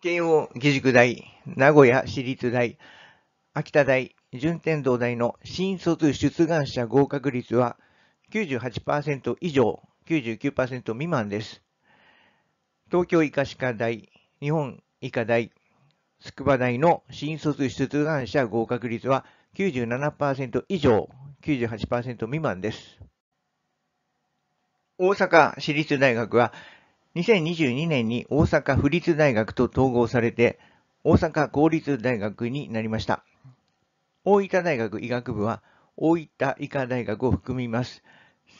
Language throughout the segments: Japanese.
慶応義塾大、名古屋市立大、秋田大、順天堂大の新卒出願者合格率は98%以上、99%未満です。東京医科歯科大、日本医科大、筑波大の新卒出願者合格率は97%以上、98%未満です。大阪市立大学は2022年に大阪府立大学と統合されて、大阪公立大学になりました。大分大学医学部は大分医科大学を含みます。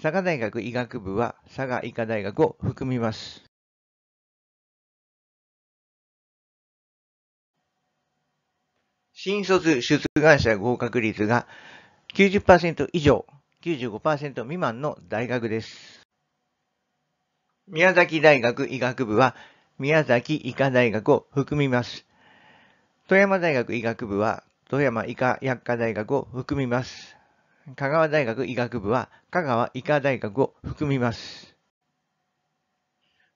佐賀大学医学部は佐賀医科大学を含みます。新卒出願者合格率が90%以上、95%未満の大学です。宮崎大学医学部は宮崎医科大学を含みます。富山大学医学部は富山医科薬科大学を含みます。香川大学医学部は香川医科大学を含みます。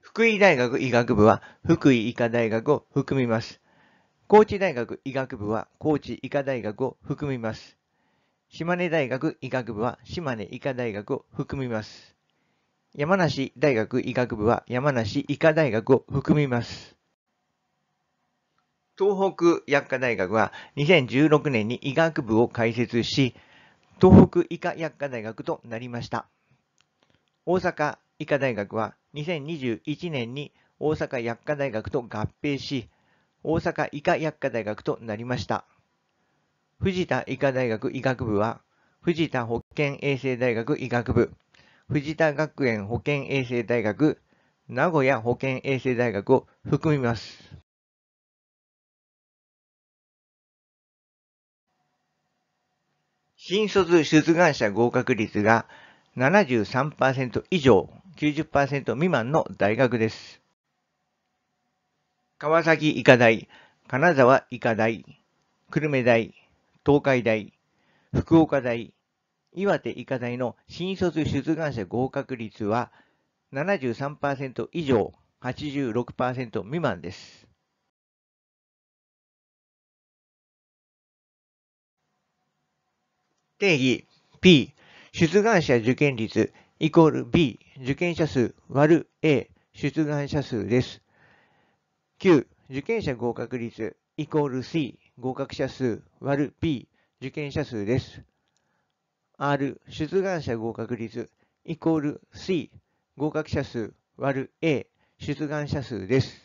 福井大学医学部は福井医科大学を含みます。高知大学医学部は高知医科大学を含みます。島根大学医学部は島根医科大学を含みます。山梨大学医学部は山梨医科大学を含みます。東北薬科大学は2016年に医学部を開設し、東北医科薬科大学となりました。大阪医科大学は2021年に大阪薬科大学と合併し、大阪医科薬科大学となりました。藤田医科大学医学部は、藤田保健衛生大学医学部、藤田学園保健衛生大学、名古屋保健衛生大学を含みます。新卒出願者合格率が73%以上、90%未満の大学です。川崎医科大、金沢医科大、久留米大、東海大、福岡大、岩手医科大の新卒出願者合格率は73%以上、86%未満です。定義 P、出願者受験率イコール B、受験者数割る A、出願者数です。Q、受験者合格率イコール C、合格者数割る B、受験者数です。R 出願者合格率イコール C 合格者数割る A 出願者数です。